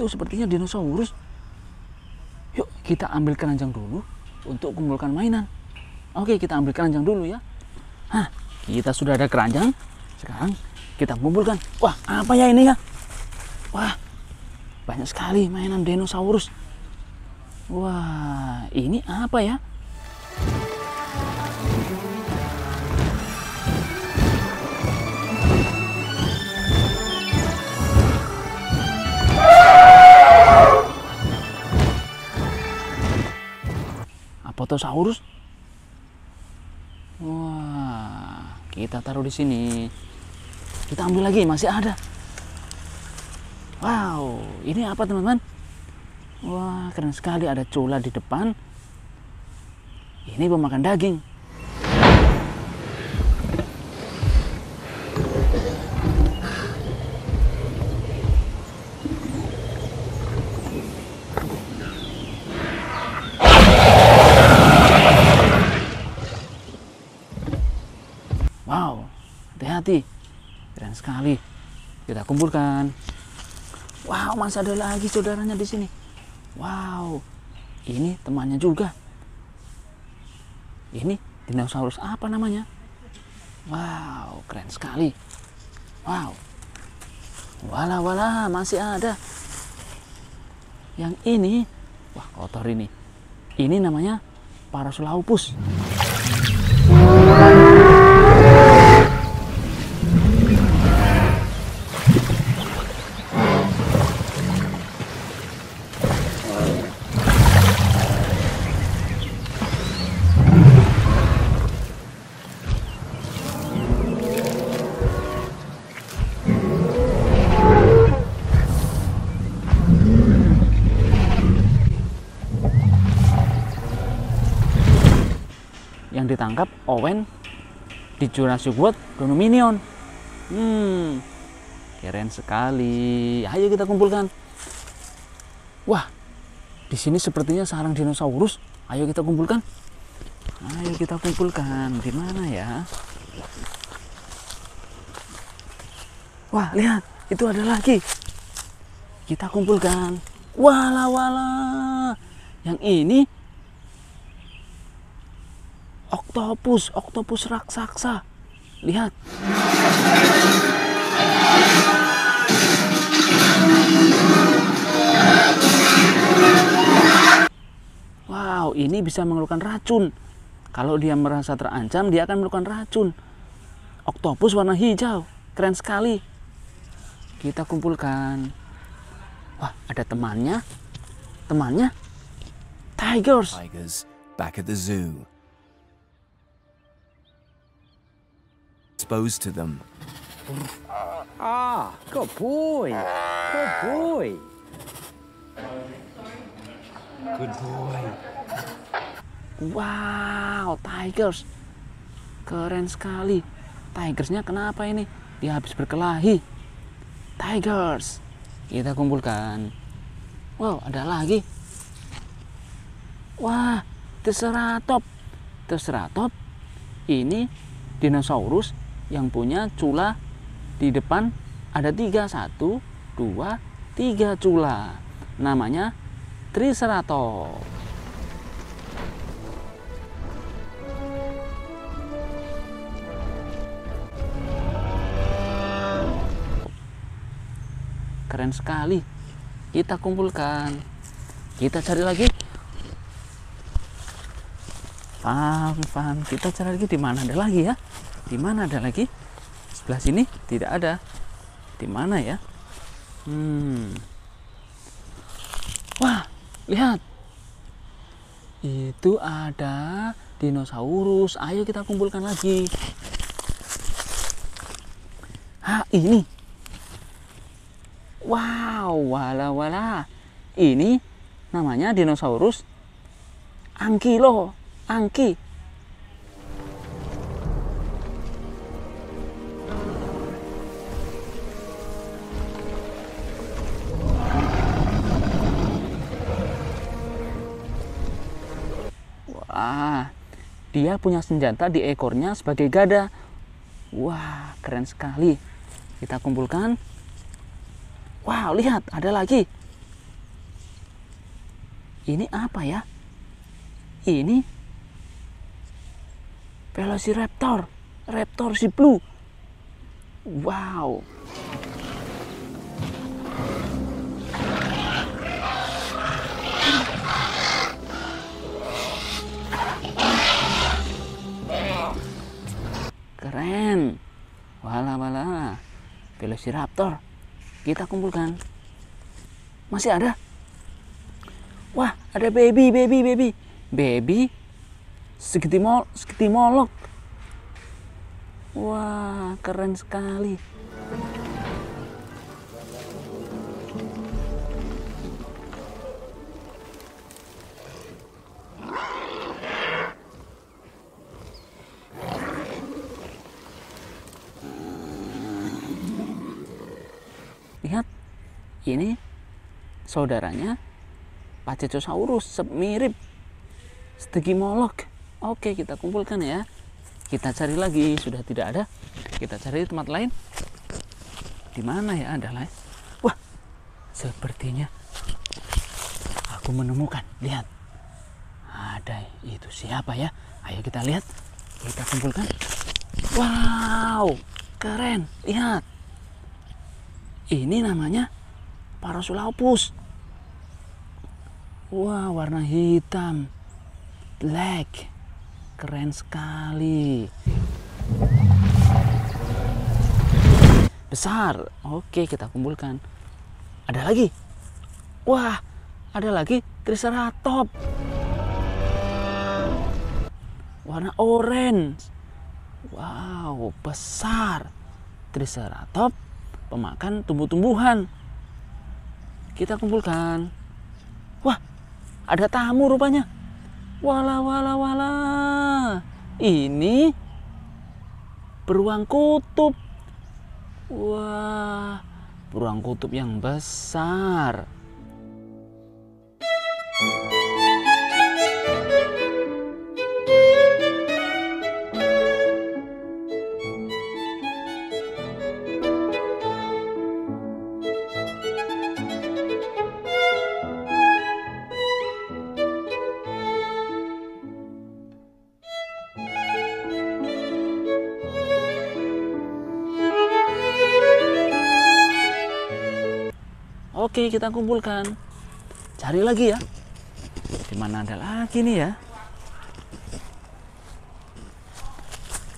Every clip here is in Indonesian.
itu sepertinya dinosaurus. Yuk kita ambil keranjang dulu untuk kumpulkan mainan. Oke kita ambil keranjang dulu ya. Hah, kita sudah ada keranjang. Sekarang kita kumpulkan. Wah apa ya ini ya? Wah banyak sekali mainan dinosaurus. Wah ini apa ya? Ceratosaurus. Wah, kita taruh di sini. Kita ambil lagi, masih ada. Wow, ini apa teman-teman? Wah, keren sekali ada cola di depan. Ini pemakan daging. kita kumpulkan wow masih ada lagi saudaranya di sini wow ini temannya juga ini dinosaurus apa namanya wow keren sekali wow wala wala masih ada yang ini wah kotor ini ini namanya Parasaurolophus. ditangkap Owen di Jurassic World Dominion. Hmm, keren sekali. Ayo kita kumpulkan. Wah, di sini sepertinya sarang dinosaurus. Ayo kita kumpulkan. Ayo kita kumpulkan. Di mana ya? Wah, lihat. Itu ada lagi. Kita kumpulkan. Wala wala. Yang ini Oktopus, oktopus raksasa. Lihat. Wow, ini bisa mengeluarkan racun. Kalau dia merasa terancam, dia akan mengeluarkan racun. Oktopus warna hijau, keren sekali. Kita kumpulkan. Wah, ada temannya. Temannya. Tigers. Tigers back at the zoo. exposed to them. Ah, good boy. Good boy. Good boy. Wow, tigers. Keren sekali. Tigersnya kenapa ini? Dia habis berkelahi. Tigers. Kita kumpulkan. Wow, ada lagi. Wah, Terserah top. ini dinosaurus yang punya cula di depan ada tiga satu dua tiga cula namanya Triceratops keren sekali kita kumpulkan kita cari lagi fan fan kita cari lagi di mana ada lagi ya di mana ada lagi sebelah sini tidak ada di mana ya hmm wah lihat itu ada dinosaurus ayo kita kumpulkan lagi Ha ini wow wala wala ini namanya dinosaurus loh, angki Wah, dia punya senjata di ekornya sebagai gada. Wah, keren sekali. Kita kumpulkan. Wow, lihat, ada lagi. Ini apa ya? Ini Velociraptor, Raptor si Blue. Wow, keren wala wala velociraptor kita kumpulkan masih ada wah ada baby baby baby baby segitimol segitimolok wah keren sekali ini saudaranya Pachycosaurus mirip Stegimolog. Oke, kita kumpulkan ya. Kita cari lagi, sudah tidak ada. Kita cari tempat lain. Di mana ya ada lain? Wah, sepertinya aku menemukan. Lihat. Ada itu siapa ya? Ayo kita lihat. Kita kumpulkan. Wow, keren. Lihat. Ini namanya Parasulopus. Wah, warna hitam. Black. Keren sekali. Besar. Oke, kita kumpulkan. Ada lagi. Wah, ada lagi Triceratops. Warna orange. Wow, besar. Triceratops pemakan tumbuh-tumbuhan kita kumpulkan wah ada tamu rupanya wala wala wala ini beruang kutub wah beruang kutub yang besar oke kita kumpulkan cari lagi ya di mana ada lagi nih ya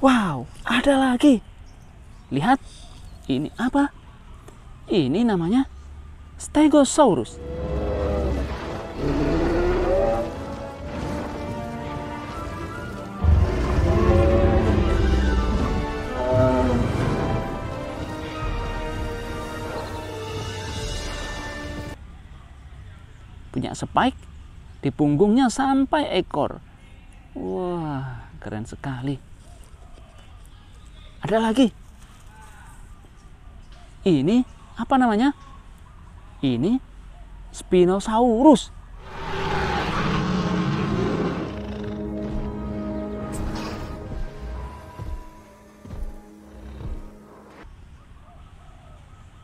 wow ada lagi lihat ini apa ini namanya stegosaurus kayak spike di punggungnya sampai ekor. Wah, keren sekali. Ada lagi. Ini apa namanya? Ini Spinosaurus.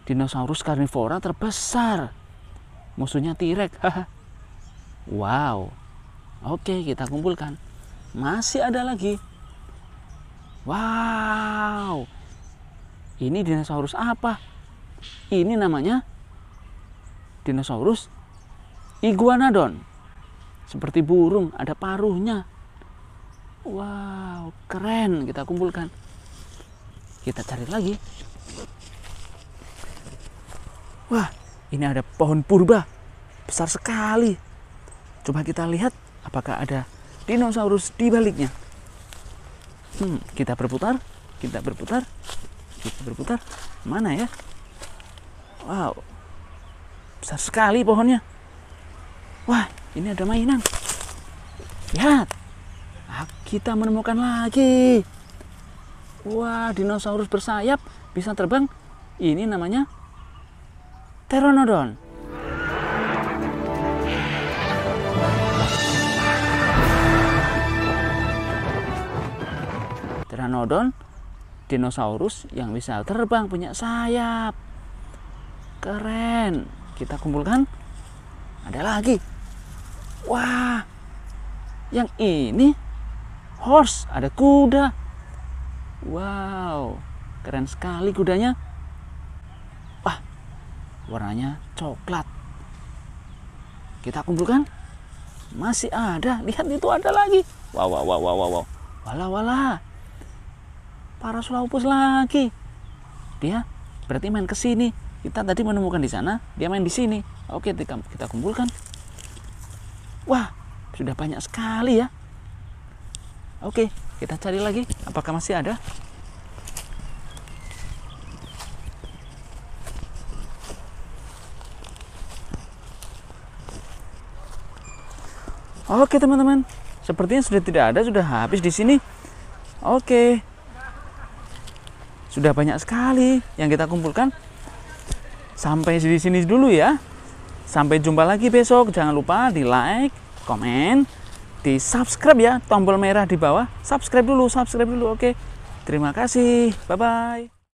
Dinosaurus karnivora terbesar. Musuhnya T-Rex. Wow. Oke, kita kumpulkan. Masih ada lagi. Wow. Ini dinosaurus apa? Ini namanya dinosaurus iguanodon. Seperti burung, ada paruhnya. Wow, keren. Kita kumpulkan. Kita cari lagi. Wah, ini ada pohon purba. Besar sekali Coba kita lihat apakah ada dinosaurus di baliknya. Hmm, kita berputar, kita berputar, kita berputar. Mana ya? Wow, besar sekali pohonnya. Wah, ini ada mainan. Lihat, ah, kita menemukan lagi. Wah, dinosaurus bersayap bisa terbang. Ini namanya Pteranodon. Diplodon dinosaurus yang bisa terbang punya sayap keren kita kumpulkan ada lagi wah yang ini horse ada kuda wow keren sekali kudanya wah warnanya coklat kita kumpulkan masih ada lihat itu ada lagi wow wow wow wow wow wala wala para Sulawesi lagi dia berarti main ke sini kita tadi menemukan di sana dia main di sini oke kita, kita kumpulkan wah sudah banyak sekali ya oke kita cari lagi apakah masih ada Oke teman-teman, sepertinya sudah tidak ada, sudah habis di sini. Oke, sudah banyak sekali yang kita kumpulkan. Sampai di sini dulu ya. Sampai jumpa lagi besok. Jangan lupa di like, komen, di subscribe ya. Tombol merah di bawah. Subscribe dulu, subscribe dulu. Oke. Terima kasih. Bye bye.